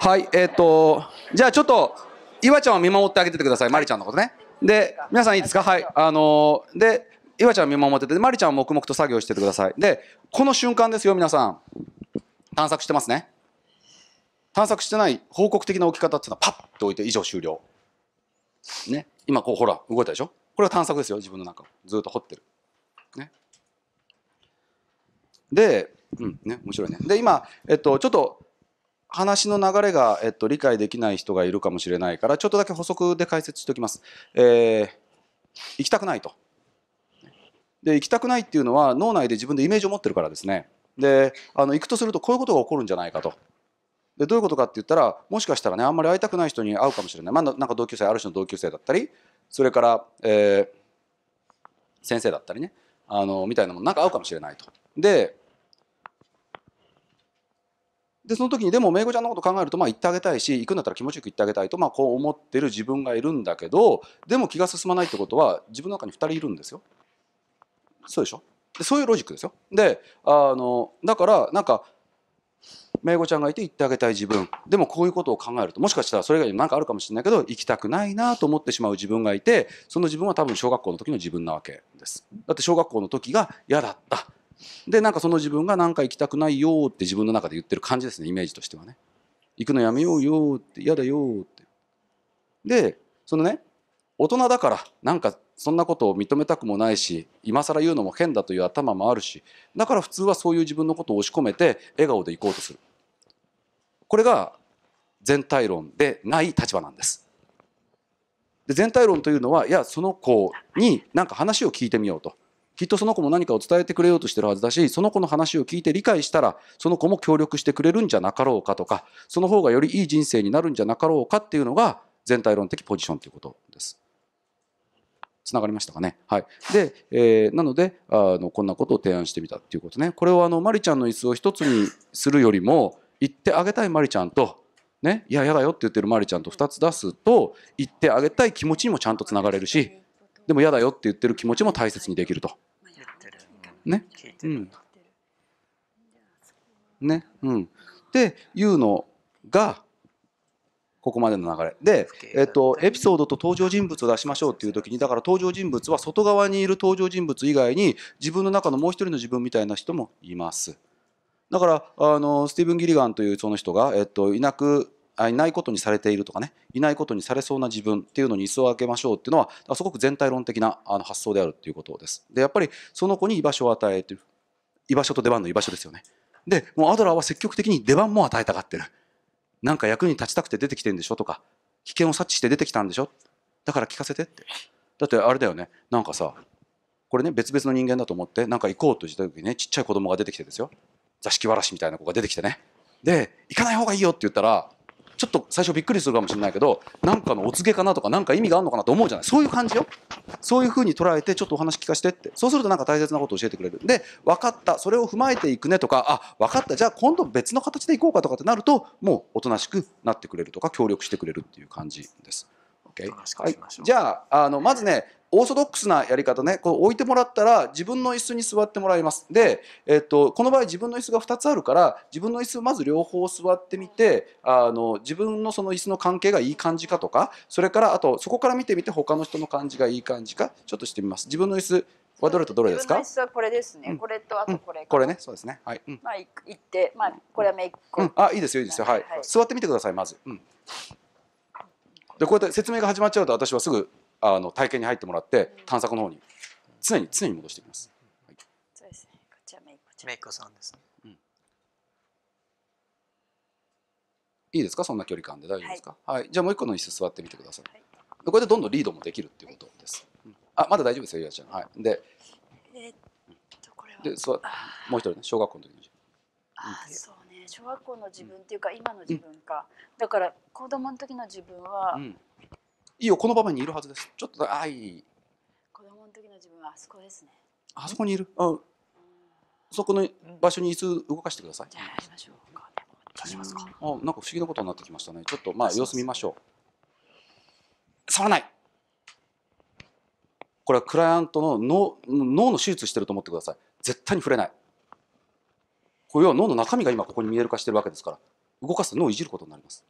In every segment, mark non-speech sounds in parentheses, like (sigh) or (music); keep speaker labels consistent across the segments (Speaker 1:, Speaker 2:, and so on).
Speaker 1: はい、えっ、ー、と、じゃあちょっと、岩ちゃんを見守ってあげててください、まりちゃんのことね。で、皆さんいいですかはい。あのー、で、岩ちゃん見守ってて、まりちゃん黙々と作業しててください。で、この瞬間ですよ、皆さん。探索してますね。探索してない報告的な置き方っていうのは、パッと置いて、以上終了。ね。今、こう、ほら、動いたでしょこれは探索ですよ、自分の中ずっと掘ってる。ね。で、うん、ね、面白いね。で、今、えっと、ちょっと、話の流れが、えっと、理解できない人がいるかもしれないからちょっとだけ補足で解説しておきます。えー、行きたくないと。で行きたくないっていうのは脳内で自分でイメージを持ってるからですね。であの行くとするとこういうことが起こるんじゃないかと。でどういうことかって言ったらもしかしたらねあんまり会いたくない人に会うかもしれない、まあ、なんか同級生ある種の同級生だったりそれから、えー、先生だったりねあのみたいなものなんか会うかもしれないと。ででその時にでもめいこちゃんのこと考えるとまあ言ってあげたいし行くんだったら気持ちよく言ってあげたいとまあこう思ってる自分がいるんだけどでも気が進まないってことは自分の中に2人いるんですよ。そうでしょでそういうロジックですよ。であのだからなんかめいごちゃんがいて行ってあげたい自分でもこういうことを考えるともしかしたらそれ以外に何かあるかもしれないけど行きたくないなと思ってしまう自分がいてその自分は多分小学校の時の自分なわけです。だって小学校の時が嫌だったでなんかその自分が何か行きたくないよって自分の中で言ってる感じですねイメージとしてはね行くのやめようよって嫌だよってでそのね大人だからなんかそんなことを認めたくもないし今更言うのも変だという頭もあるしだから普通はそういう自分のことを押し込めて笑顔で行こうとするこれが全体論でない立場なんですで全体論というのはいやその子に何か話を聞いてみようときっとその子も何かを伝えてくれようとしてるはずだしその子の話を聞いて理解したらその子も協力してくれるんじゃなかろうかとかその方がよりいい人生になるんじゃなかろうかっていうのが全体論的ポジションということです。つながりましたかね。はい、で、えー、なのであのこんなことを提案してみたっていうことねこれをあのマリちゃんの椅子を一つにするよりも言ってあげたいマリちゃんとね、いや、やだよって言ってるまりちゃんと2つ出すと言ってあげたい気持ちにもちゃんとつながれるしでもやだよって言ってる気持ちも大切にできると。ね。うん。ね。うん。っていうのが、ここまでの流れ。で、えっと、エピソードと登場人物を出しましょうっていう時に、だから登場人物は外側にいる登場人物以外に、自分の中のもう一人の自分みたいな人もいます。だから、あの、スティーブン・ギリガンというその人が、えっと、いなくいないことにされているとかねいないことにされそうな自分っていうのに椅子を開けましょうっていうのはすごく全体論的なあの発想であるっていうことです。でやっぱりその子に居場所を与えてる居場所と出番の居場所ですよね。でもうアドラーは積極的に出番も与えたがってる。なんか役に立ちたくて出てきてんでしょとか危険を察知して出てきたんでしょだから聞かせてって。だってあれだよねなんかさこれね別々の人間だと思ってなんか行こうとした時にねちっちゃい子供が出てきてですよ座敷わらしみたいな子が出てきてねで行かない方がいいよって言ったらちょっと最初びっくりするかもしれないけどなんかのお告げかなとかなんか意味があるのかなと思うじゃないそういう感じよそういうふうに捉えてちょっとお話聞かせてってそうすると何か大切なことを教えてくれるで分かったそれを踏まえていくねとかあ分かったじゃあ今度別の形でいこうかとかってなるともうおとなしくなってくれるとか協力してくれるっていう感じです。Okay? はい、じゃああのまずねオーソドックスなやり方ねこう置いてもらったら自分の椅子に座ってもらいますで、えっと、この場合自分の椅子が2つあるから自分の椅子まず両方座ってみてあの自分のその椅子の関係がいい感じかとかそれからあとそこから見てみて他の人の感じがいい感じかちょっとしてみます自分の椅子はどれとどれですか？これですね、うん。これとあとこれ、うん、これね、そうですね。はい。うん、まあ行って、まあこれはめいっうん、あ、いいですよいいですよ、はい。はい。座ってみてくださいまず。でこうやって説明が始まっちゃうと私はすぐあの体験に入ってもらって探索の方に常に常に戻していきます。はい、そうですね。こちらメイコメイコさんですね、うん。いいですかそんな距離感で大丈夫ですか、はい、はい、じゃあもう一個の椅子座ってみてください、はい、これでどんどんリードもできるっていうことです、うん、あまだ大丈夫ですよゆらちゃんはいでえー、っとこれはで座もう一人ね小学校の時のあ、うん、そうね小学校の自分っていうか、今の自分か、だから子供の時の自分は、いいよこの場面にいるはずですちょっとあいい子供の時の自分はあそこですねあそこにいるあそこの場所に椅子動かしてくださいじゃあやりましょうか出しますかあなんか不思議なことになってきましたねちょっとまあ様子見ましょう触らないこれはクライアントの脳脳の手術してると思ってください絶対に触れないこれは脳の中身が今ここに見える化してるわけですから動かすと脳をいじることになります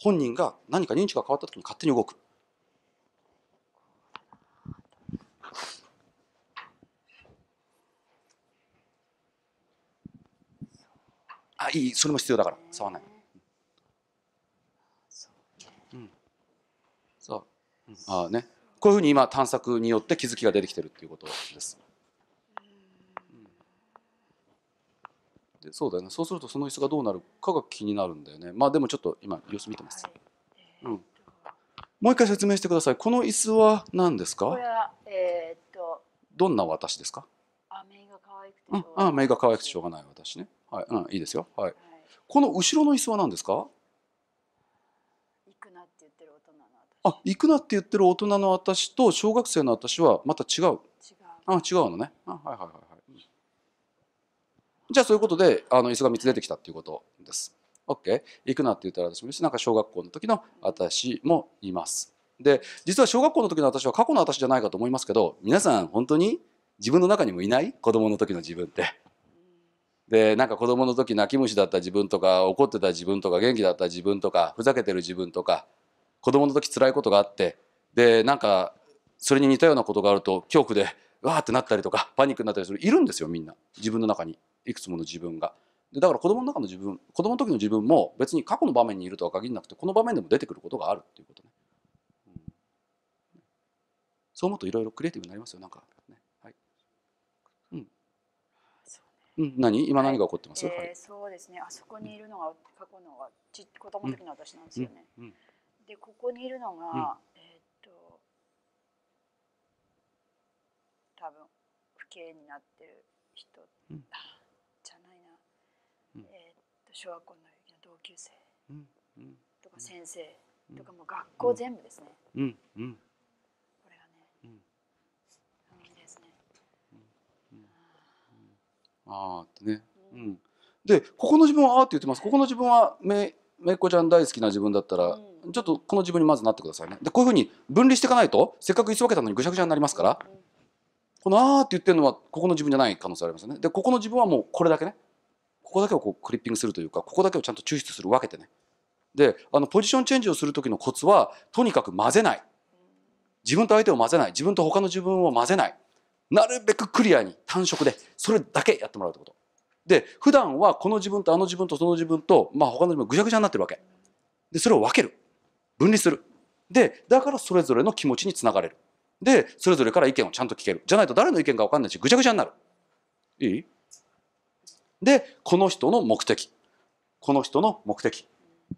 Speaker 1: 本人が何か認知が変わった時に勝手に動くあいいそれも必要だから触らない、うん、そう、うん、あねこういうふうに今探索によって気づきが出てきてるっていうことですでそうだよねそうするとその椅子がどうなるかが気になるんだよねまあでもちょっと今様子見てます、うん、もう一回説明してくださいこの椅子は何ですかこれは、えー、っとどんな私ですかあ、メイが可愛くてしょうがない。あ、メが可愛くてしょうがない私ね。はい、うん、いいですよ。はい。この後ろの椅子は何ですか。行くなって言ってる大人のあ、行くなって言ってる大人の私と小学生の私はまた違う。違う。あ、違うのね。あ、はいはいはいはい。じゃあそういうことであの椅子が3つ出てきたっていうことです。オッケー、行くなって言ったら私もいるし、なんか小学校の時の私もいます。で、実は小学校の時の私は過去の私じゃないかと思いますけど、皆さん本当に自分の中にもいない子供の時の自分って。でなんか子供の時泣き虫だった自分とか怒ってた自分とか元気だった自分とかふざけてる自分とか子供の時辛いことがあってでなんかそれに似たようなことがあると恐怖でわーってなったりとかパニックになったりするいるんですよみんな自分の中にいくつもの自分が。でだから子供の中の自分子供の時の自分も別に過去の場面にいるとは限らなくてこの場面でも出てくることがあるっていうことね。そう思うといろいろクリエイティブになりますよなんかうん、何今何が起こってます、はいえー、そうですねあそこにいるのが、過去のがち子供の時の私なんですよね、うんうん、でここにいるのが、えー、っと多分不敬になってる人、じゃないな、えー、っと小学校の時の同級生とか先生とかも学校全部ですね、ううんんああってね、うん、でここの自分はあって言ってますここの自分はめめいこちゃん大好きな自分だったら、うん、ちょっとこの自分にまずなってくださいねでこういうふうに分離していかないとせっかく居分けたのにぐしゃぐしゃになりますから、うん、この「あ」って言ってるのはここの自分じゃない可能性ありますよねでここの自分はもうこれだけねここだけをこうクリッピングするというかここだけをちゃんと抽出するわけでねであのポジションチェンジをする時のコツはとにかく混ぜない自分と相手を混ぜない自分と他の自分を混ぜないなるべくクリアに単色でそれだけやってもらうってこと。で普段はこの自分とあの自分とその自分と、まあ、他の自分ぐちゃぐちゃになってるわけ。でそれを分ける分離する。でだからそれぞれの気持ちにつながれる。でそれぞれから意見をちゃんと聞けるじゃないと誰の意見か分かんないしぐちゃぐちゃになる。いいでこの人の目的この人の目的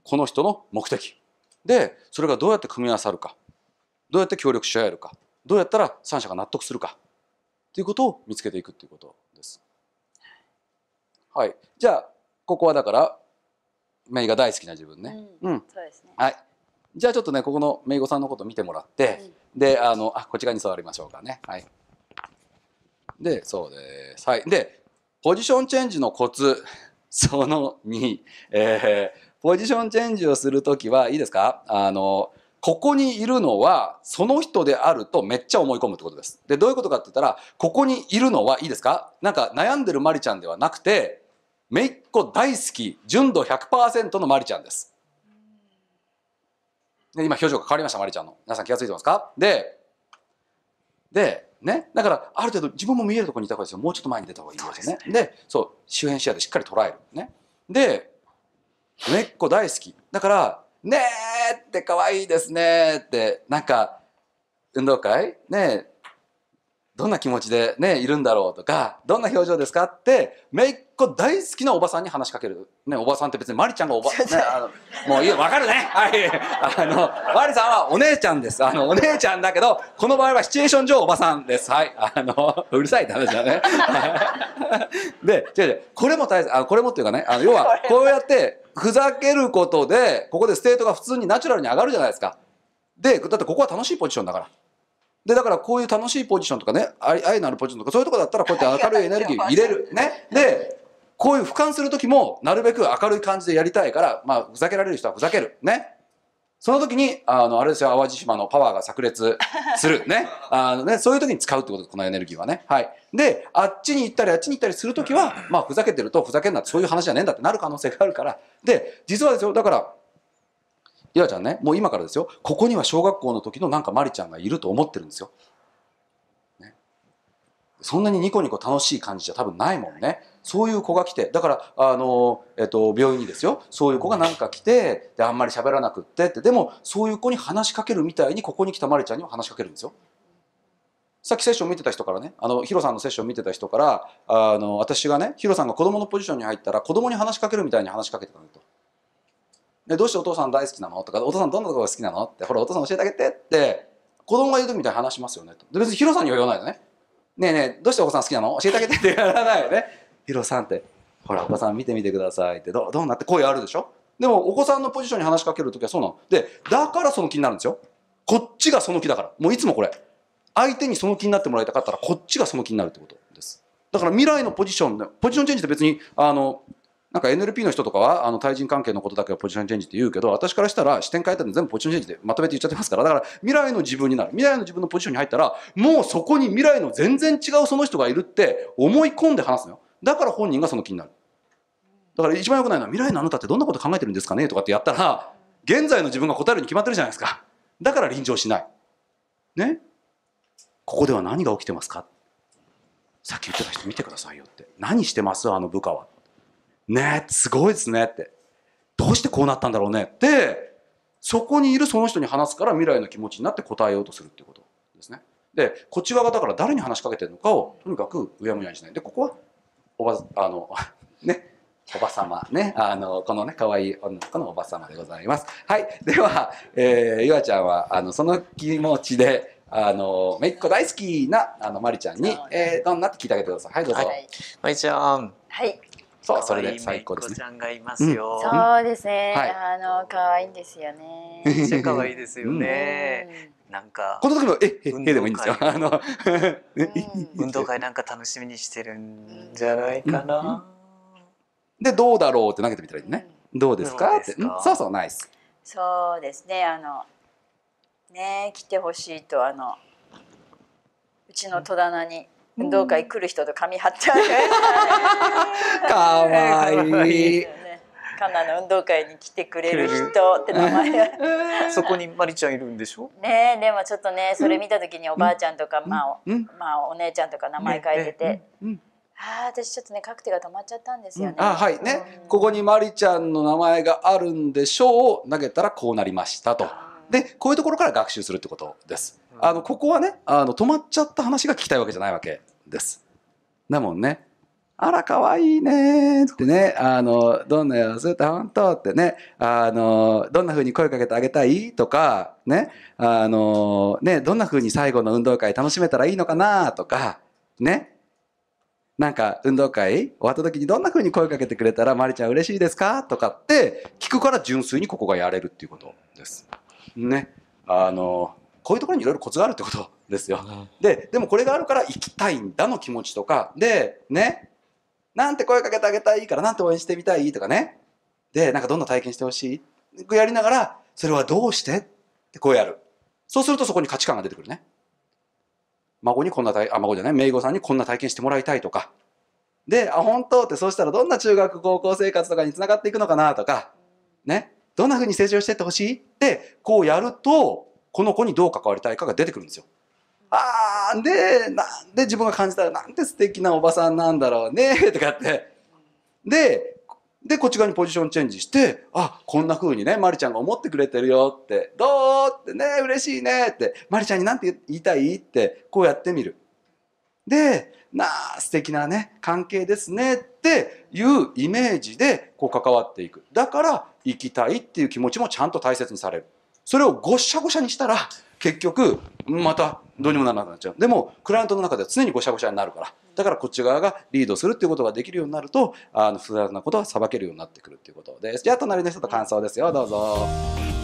Speaker 1: この人の目的でそれがどうやって組み合わさるかどうやって協力し合えるかどうやったら三者が納得するかということを見つけていくということです。はい、じゃあここはだから名が大好きな自分ね。うん、うん、そうですね。はい。じゃあちょっとねここの名護さんのこと見てもらって、うん、であのあこちらに座りましょうかね。はい。でそうです。はい。でポジションチェンジのコツ (laughs) その2、えー、ポジションチェンジをする時はいいですかあのここにいるのはその人であるとめっちゃ思い込むってことです。で、どういうことかって言ったら、ここにいるのはいいですかなんか悩んでるマリちゃんではなくて、めいっ子大好き、純度100%のマリちゃんです。で、今表情が変わりました、マリちゃんの。皆さん気が付いてますかで、で、ね、だからある程度自分も見えるところにいた方がいいですよもうちょっと前に出た方がいいですね。で、ね、そう周辺視野でしっかり捉える。ね、でいっこ大好きだから「ねって可愛いですねって、なんか、運動会ねどんな気持ちでね、いるんだろうとか、どんな表情ですかって、めいっ子大好きなおばさんに話しかける。ね、おばさんって別にマリちゃんがおば、ね、あのもういいわかるね。はい。あの、マリさんはお姉ちゃんです。あの、お姉ちゃんだけど、この場合はシチュエーション上おばさんです。はい。あの、うるさいって話だね。(laughs) で、違う違う、これも大切、あこれもっていうかね、あの要は、こうやって、ふざけることで、ここでステートが普通にナチュラルに上がるじゃないですか。で、だってここは楽しいポジションだから。で、だからこういう楽しいポジションとかね、愛のあるポジションとか、そういうとこだったらこうやって明るいエネルギー入れる。ね。で、こういう俯瞰する時も、なるべく明るい感じでやりたいから、まあ、ふざけられる人はふざける。ね。その時に、あの、あれですよ、淡路島のパワーが炸裂 (laughs) する。ね。あのね、そういう時に使うってことです、このエネルギーはね。はい。で、あっちに行ったり、あっちに行ったりするときは、まあ、ふざけてると、ふざけんなって、そういう話じゃねえんだってなる可能性があるから。で、実はですよ、だから、イラちゃんね、もう今からですよ、ここには小学校の時のなんかマリちゃんがいると思ってるんですよ。そんなにニコニコ楽しい感じじゃ多分ないもんね。そういう子が来て、だから、あの、えっと、病院にですよ、そういう子がなんか来て、で、あんまり喋らなくってって、でも、そういう子に話しかけるみたいに、ここに来たまりちゃんには話しかけるんですよ。さっきセッション見てた人からね、あの、ヒロさんのセッション見てた人から、あの、私がね、ヒロさんが子供のポジションに入ったら、子供に話しかけるみたいに話しかけてたのと。で、どうしてお父さん大好きなのとか、お父さんどんなとこが好きなのって、ほら、お父さん教えてあげてって、子供が言うみたいに話しますよねと。で、別にヒロさんには言わないよね。ねえねえ、どうしてお子さん好きなの教えてあげてってやらないよね。ヒロさんって、ほら、お子さん見てみてくださいって、どうどうなって声あるでしょでも、お子さんのポジションに話しかけるときはそうなの。で、だからその気になるんですよ。こっちがその気だから。もういつもこれ。相手にその気になってもらいたかったら、こっちがその気になるってことです。だから未来のポジション、ポジションチェンジって別に、あの、なんか NLP の人とかはあの対人関係のことだけはポジションチェンジって言うけど私からしたら視点変えたん全部ポジションチェンジでまとめて言っちゃってますからだから未来の自分になる未来の自分のポジションに入ったらもうそこに未来の全然違うその人がいるって思い込んで話すのよだから本人がその気になるだから一番良くないのは未来のあなたってどんなこと考えてるんですかねとかってやったら現在の自分が答えるに決まってるじゃないですかだから臨場しないねここでは何が起きてますかさっき言ってた人見てくださいよって何してますあの部下はねすごいですねって。どうしてこうなったんだろうねって、そこにいるその人に話すから未来の気持ちになって答えようとするっていうことですね。で、こっち側がだから誰に話しかけてるのかをとにかくうやむやにしない。で、ここは、おば、あの、(laughs) ね、おばさまね、あの、このね、可愛い女の子のおばさまでございます。はい。では、えー、ゆあちゃんは、あの、その気持ちで、あの、めいっ子大好きな、あの、まりちゃんに、えー、どんなって聞いてあげてください。はい、どうぞ。はい、まりちゃん。はい。そう、それで最高ですね。ちゃんがいますよ。そうですね。あの可愛いんですよね。めっちゃ可愛いですよね。なんかこの時もえええでもいいんですよ。(laughs) あの (laughs) 運動会なんか楽しみにしてるんじゃないかな。でどうだろうって投げてみたらいいね。どうですかって。そうそうナイス。そうですね。あのね来てほしいとあのうちの戸棚に。運動会来る人と髪張っちゃう。かわいい。カナの運動会に来てくれる人って名前そこにマリちゃんいるんでしょねでもちょっとねそれ見た時におばあちゃんとか、うん、まあ、うん、まあお姉ちゃんとか名前変えてて、ねうん、あ私ちょっとねカクテが止まっちゃったんですよね、あはいね、ここにマリちゃんの名前があるんでしょう投げたらこうなりましたとでこういうところから学習するってことですあのここはねあの止まっちゃった話が聞きたいわけじゃないわけですだもんねあら、かわいいねってね、あの、どんな様子だ？本当ってね、あの、どんな風に声かけてあげたいとか、ね、あの、ね、どんな風に最後の運動会楽しめたらいいのかなとか、ね、なんか運動会終わった時にどんな風に声かけてくれたらまりちゃん嬉しいですかとかって聞くから純粋にここがやれるっていうことです。ね。あの、こういうところにいろいろコツがあるってことですよ。で、でもこれがあるから行きたいんだの気持ちとか、で、ね、なんて声かけてあげたいから、なんて応援してみたいとかね。で、なんかどんな体験してほしいやりながら、それはどうしてってこうやる。そうするとそこに価値観が出てくるね。孫にこんな体、あ、孫じゃない、姪御さんにこんな体験してもらいたいとか。で、あ、本当って、そうしたらどんな中学、高校生活とかにつながっていくのかなとか、ね。どんな風に成長していってほしいって、こうやると、この子にどう関わりたいかが出てくるんですよ。あーでなんで自分が感じたらなんて素敵なおばさんなんだろうね (laughs) とかってででこっち側にポジションチェンジしてあこんな風にねまりちゃんが思ってくれてるよってどうってね嬉しいねってまりちゃんになんて言いたいってこうやってみるでなあ素敵なね関係ですねっていうイメージでこう関わっていくだから行きたいっていう気持ちもちゃんと大切にされるそれをごしゃごしゃにしたら結局またどうにもならなくなっちゃうでもクライアントの中では常にごしゃごしゃになるからだからこっち側がリードするっていうことができるようになるとあの複雑なことはさばけるようになってくるっていうことですじゃあ隣の人と感想ですよどうぞ。